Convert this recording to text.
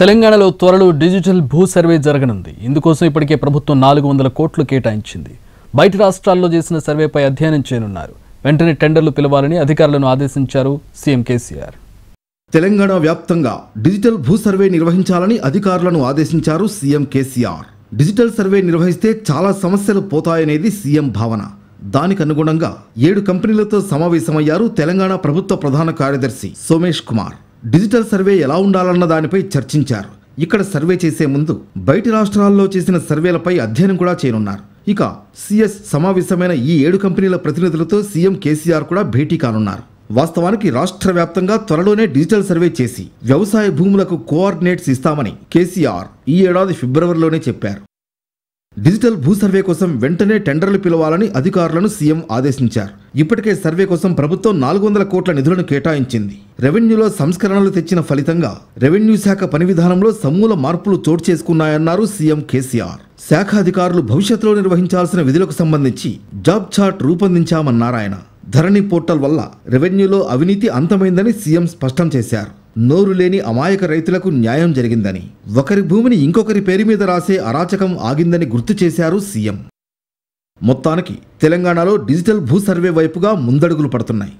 తెలంగాణలో త్వరలో డిజిటల్ భూ సర్వే జరగనుంది ఇందుకోసం ఇప్పటికే ప్రభుత్వం నాలుగు వందల కోట్లు కేటాయించింది బయట రాష్ట్రాల్లో చేసిన సర్వేపై అధ్యయనం చేయనున్నారు వెంటనే టెండర్లు పిలవాలని అధికారులను ఆదేశించారు సీఎం కేసీఆర్ తెలంగాణ వ్యాప్తంగా డిజిటల్ భూ సర్వే నిర్వహించాలని అధికారులను ఆదేశించారు సీఎం కేసీఆర్ డిజిటల్ సర్వే నిర్వహిస్తే చాలా సమస్యలు పోతాయనేది సీఎం భావన దానికి అనుగుణంగా ఏడు కంపెనీలతో సమావేశమయ్యారు తెలంగాణ ప్రభుత్వ ప్రధాన కార్యదర్శి సోమేష్ కుమార్ డిజిటల్ సర్వే ఎలా ఉండాలన్న దానిపై చర్చించారు ఇక్కడ సర్వే చేసే ముందు బయటి రాష్ట్రాల్లో చేసిన సర్వేలపై అధ్యయనం కూడా చేయనున్నారు ఇక సిఎస్ సమావేశమైన ఈ ఏడు కంపెనీల ప్రతినిధులతో సీఎం కేసీఆర్ కూడా భేటీ కానున్నారు వాస్తవానికి రాష్ట్ర వ్యాప్తంగా త్వరలోనే డిజిటల్ సర్వే చేసి వ్యవసాయ భూములకు కోఆర్డినేట్స్ ఇస్తామని కేసీఆర్ ఈ ఏడాది ఫిబ్రవరిలోనే చెప్పారు డిజిటల్ భూ సర్వే కోసం వెంటనే టెండర్లు పిలవాలని అధికారులను సీఎం ఆదేశించారు ఇప్పటికే సర్వే కోసం ప్రభుత్వం నాలుగు వందల కోట్ల నిధులను కేటాయించింది రెవెన్యూలో సంస్కరణలు తెచ్చిన ఫలితంగా రెవెన్యూ శాఖ పని విధానంలో సమూల మార్పులు చోటు చేసుకున్నాయన్నారు సీఎం కేసీఆర్ శాఖ అధికారులు భవిష్యత్తులో నిర్వహించాల్సిన విధులకు సంబంధించి జాబ్ చార్ట్ రూపొందించామన్నారాయన ధరణి పోర్టల్ వల్ల రెవెన్యూలో అవినీతి అంతమైందని సీఎం స్పష్టం చేశారు నోరు లేని అమాయక రైతులకు న్యాయం జరిగిందని ఒకరి భూమిని ఇంకొకరి పేరు మీద రాసే అరాచకం ఆగిందని గుర్తు చేశారు సీఎం మొత్తానికి తెలంగాణలో డిజిటల్ భూ సర్వే వైపుగా ముందడుగులు పడుతున్నాయి